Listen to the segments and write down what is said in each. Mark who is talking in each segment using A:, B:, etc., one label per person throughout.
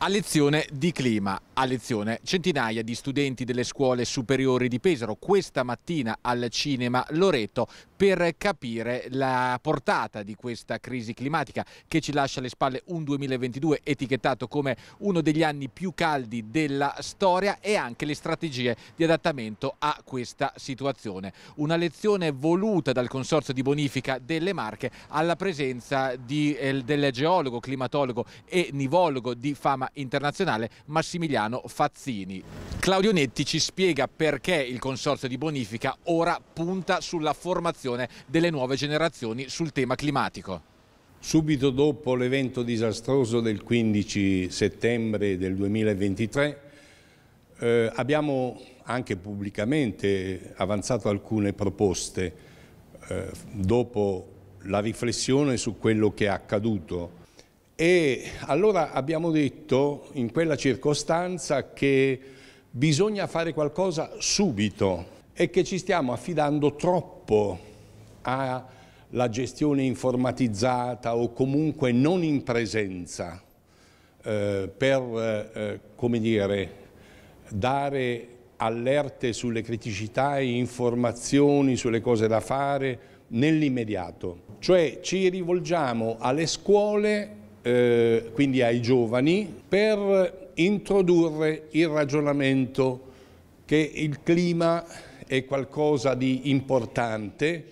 A: A lezione di clima, a lezione centinaia di studenti delle scuole superiori di Pesaro, questa mattina al cinema Loreto per capire la portata di questa crisi climatica che ci lascia alle spalle un 2022 etichettato come uno degli anni più caldi della storia e anche le strategie di adattamento a questa situazione. Una lezione voluta dal Consorzio di Bonifica delle Marche alla presenza di, eh, del geologo, climatologo e nivologo di fama internazionale Massimiliano Fazzini. Claudio Netti ci spiega perché il Consorzio di Bonifica ora punta sulla formazione formazione delle nuove generazioni sul tema climatico.
B: Subito dopo l'evento disastroso del 15 settembre del 2023 eh, abbiamo anche pubblicamente avanzato alcune proposte eh, dopo la riflessione su quello che è accaduto e allora abbiamo detto in quella circostanza che bisogna fare qualcosa subito e che ci stiamo affidando troppo la gestione informatizzata o comunque non in presenza eh, per eh, dire, dare allerte sulle criticità e informazioni sulle cose da fare nell'immediato. Cioè ci rivolgiamo alle scuole, eh, quindi ai giovani, per introdurre il ragionamento che il clima è qualcosa di importante,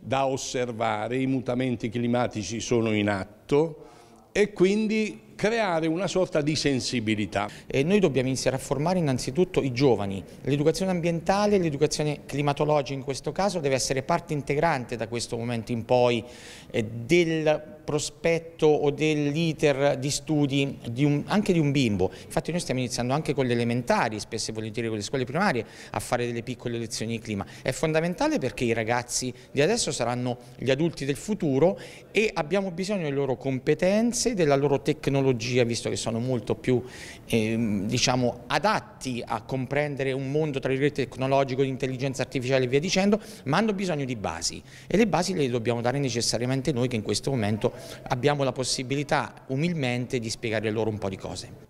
B: da osservare, i mutamenti climatici sono in atto e quindi creare una sorta di sensibilità. E noi dobbiamo iniziare a formare innanzitutto i giovani. L'educazione
C: ambientale, l'educazione climatologica in questo caso deve essere parte integrante da questo momento in poi eh, del prospetto o dell'iter di studi di un, anche di un bimbo. Infatti noi stiamo iniziando anche con gli elementari, spesso e volentieri con le scuole primarie, a fare delle piccole lezioni di clima. È fondamentale perché i ragazzi di adesso saranno gli adulti del futuro e abbiamo bisogno delle loro competenze, della loro tecnologia tecnologia, visto che sono molto più eh, diciamo, adatti a comprendere un mondo tra virgolette tecnologico, di intelligenza artificiale e via dicendo, ma hanno bisogno di basi e le basi le dobbiamo dare necessariamente noi che in questo momento abbiamo la possibilità umilmente di spiegare loro un po'
B: di cose.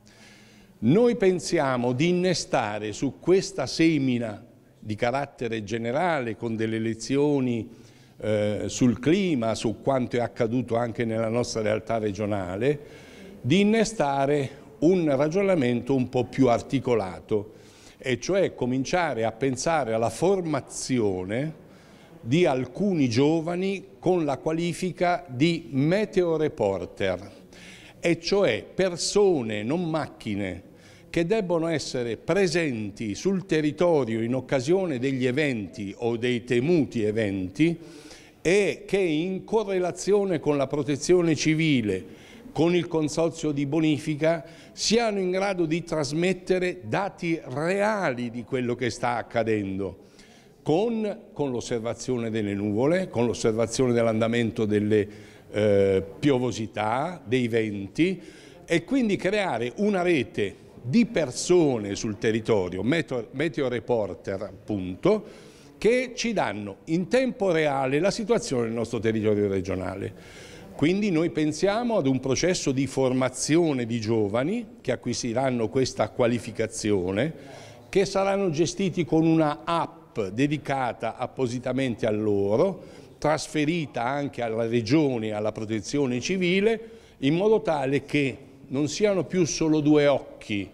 B: Noi pensiamo di innestare su questa semina di carattere generale con delle lezioni eh, sul clima, su quanto è accaduto anche nella nostra realtà regionale, di innestare un ragionamento un po' più articolato e cioè cominciare a pensare alla formazione di alcuni giovani con la qualifica di meteoreporter, e cioè persone, non macchine, che debbono essere presenti sul territorio in occasione degli eventi o dei temuti eventi e che in correlazione con la protezione civile con il consorzio di bonifica siano in grado di trasmettere dati reali di quello che sta accadendo con, con l'osservazione delle nuvole, con l'osservazione dell'andamento delle eh, piovosità, dei venti e quindi creare una rete di persone sul territorio, meteo, meteo reporter appunto, che ci danno in tempo reale la situazione del nostro territorio regionale. Quindi noi pensiamo ad un processo di formazione di giovani che acquisiranno questa qualificazione, che saranno gestiti con una app dedicata appositamente a loro, trasferita anche alla regione e alla protezione civile, in modo tale che non siano più solo due occhi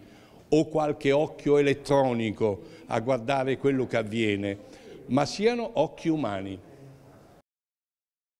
B: o qualche occhio elettronico a guardare quello che avviene, ma siano occhi umani.